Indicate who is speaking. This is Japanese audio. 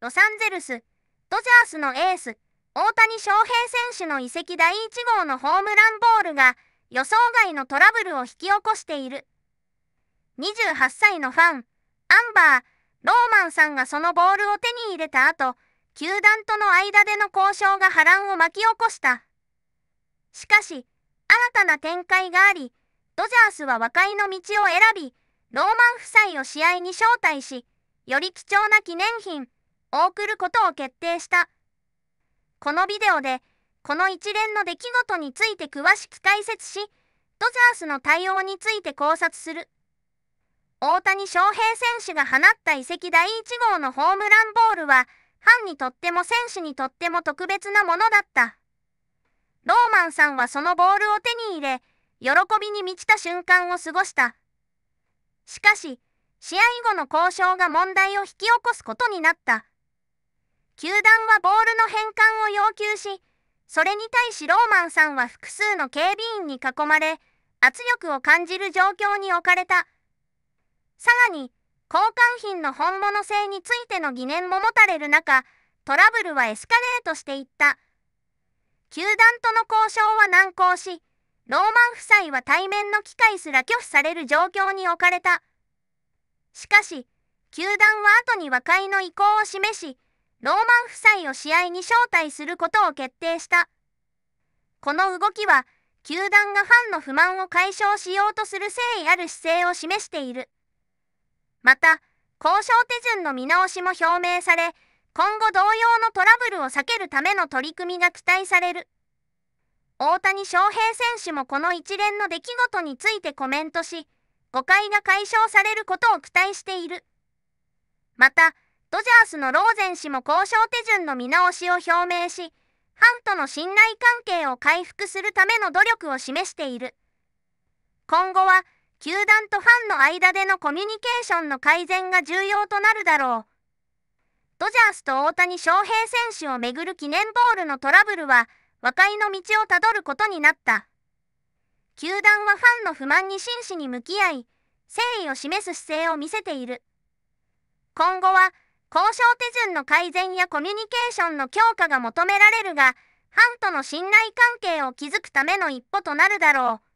Speaker 1: ロサンゼルス、ドジャースのエース、大谷翔平選手の移籍第1号のホームランボールが予想外のトラブルを引き起こしている。28歳のファン、アンバー、ローマンさんがそのボールを手に入れた後、球団との間での交渉が波乱を巻き起こした。しかし、新たな展開があり、ドジャースは和解の道を選び、ローマン夫妻を試合に招待し、より貴重な記念品、を送ることを決定した。このビデオで、この一連の出来事について詳しく解説し、ドジャースの対応について考察する。大谷翔平選手が放った移籍第1号のホームランボールは、ファンにとっても選手にとっても特別なものだった。ローマンさんはそのボールを手に入れ、喜びに満ちた瞬間を過ごした。しかし、試合後の交渉が問題を引き起こすことになった。球団はボールの返還を要求し、それに対しローマンさんは複数の警備員に囲まれ、圧力を感じる状況に置かれた。さらに、交換品の本物性についての疑念も持たれる中、トラブルはエスカレートしていった。球団との交渉は難航し、ローマン夫妻は対面の機会すら拒否される状況に置かれた。しかし、球団は後に和解の意向を示し、ローマン夫妻を試合に招待することを決定した。この動きは、球団がファンの不満を解消しようとする誠意ある姿勢を示している。また、交渉手順の見直しも表明され、今後同様のトラブルを避けるための取り組みが期待される。大谷翔平選手もこの一連の出来事についてコメントし、誤解が解消されることを期待している。また、スのローゼン氏も交渉手順の見直しを表明し、ハンとの信頼関係を回復するための努力を示している。今後は、球団とファンの間でのコミュニケーションの改善が重要となるだろう。ドジャースと大谷翔平選手をめぐる記念ボールのトラブルは、和解の道をたどることになった。球団はファンの不満に真摯に向き合い、誠意を示す姿勢を見せている。今後は、交渉手順の改善やコミュニケーションの強化が求められるが、藩との信頼関係を築くための一歩となるだろう。